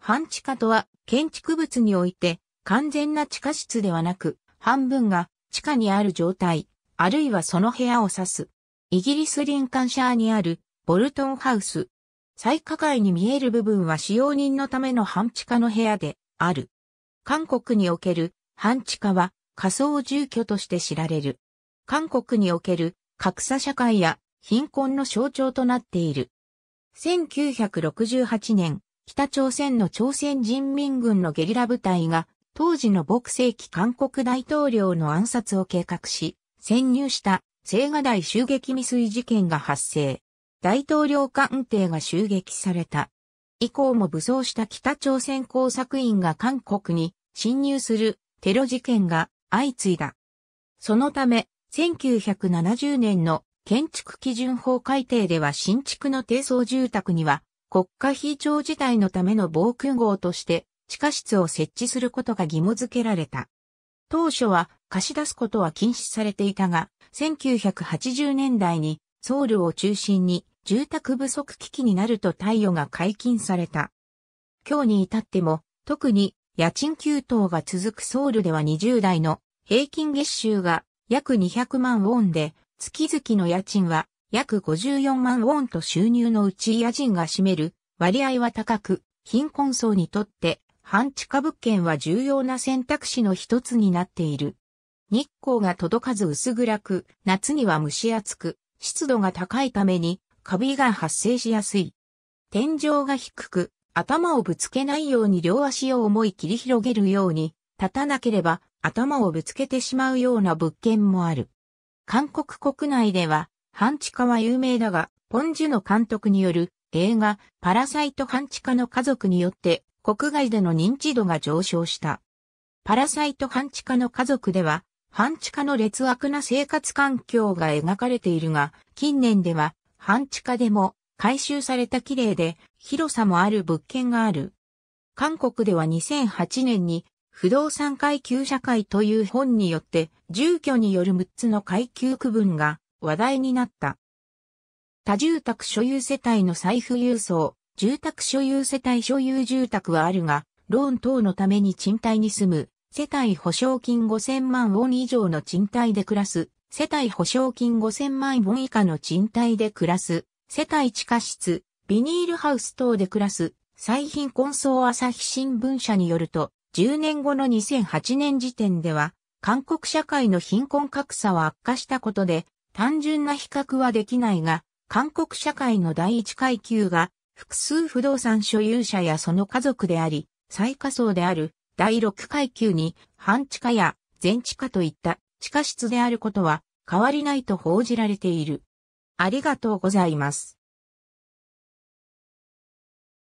半地下とは、建築物において、完全な地下室ではなく、半分が地下にある状態、あるいはその部屋を指す。イギリス林間シャーにある、ボルトンハウス。最下階に見える部分は使用人のための半地下の部屋である。韓国における半地下は仮想住居として知られる。韓国における格差社会や貧困の象徴となっている。1968年、北朝鮮の朝鮮人民軍のゲリラ部隊が、当時の朴世紀韓国大統領の暗殺を計画し、潜入した青瓦台襲撃未遂事件が発生。大統領官邸が襲撃された。以降も武装した北朝鮮工作員が韓国に侵入するテロ事件が相次いだ。そのため、1970年の建築基準法改定では新築の低層住宅には国家非常事態のための防空壕として地下室を設置することが義務付けられた。当初は貸し出すことは禁止されていたが、1980年代にソウルを中心に住宅不足危機になると貸与が解禁された。今日に至っても、特に家賃給湯が続くソウルでは20代の平均月収が約200万ウォンで、月々の家賃は約54万ウォンと収入のうち家賃が占める割合は高く、貧困層にとって半地下物件は重要な選択肢の一つになっている。日光が届かず薄暗く、夏には蒸し暑く、湿度が高いためにカビが発生しやすい。天井が低く、頭をぶつけないように両足を思い切り広げるように、立たなければ頭をぶつけてしまうような物件もある。韓国国内では半地下は有名だが、ポン・ジュの監督による映画パラサイト半地下の家族によって国外での認知度が上昇した。パラサイト半地下の家族では、半地下の劣悪な生活環境が描かれているが、近年では半地下でも改修された綺麗で広さもある物件がある。韓国では2008年に不動産階級社会という本によって住居による6つの階級区分が話題になった。多住宅所有世帯の財布郵送、住宅所有世帯所有住宅はあるが、ローン等のために賃貸に住む、世帯保証金5000万ウォン以上の賃貸で暮らす、世帯保証金5000万ウォン以下の賃貸で暮らす、世帯地下室、ビニールハウス等で暮らす、最貧困層朝日新聞社によると、10年後の2008年時点では、韓国社会の貧困格差は悪化したことで、単純な比較はできないが、韓国社会の第一階級が複数不動産所有者やその家族であり、最下層である第六階級に半地下や全地下といった地下室であることは変わりないと報じられている。ありがとうございます。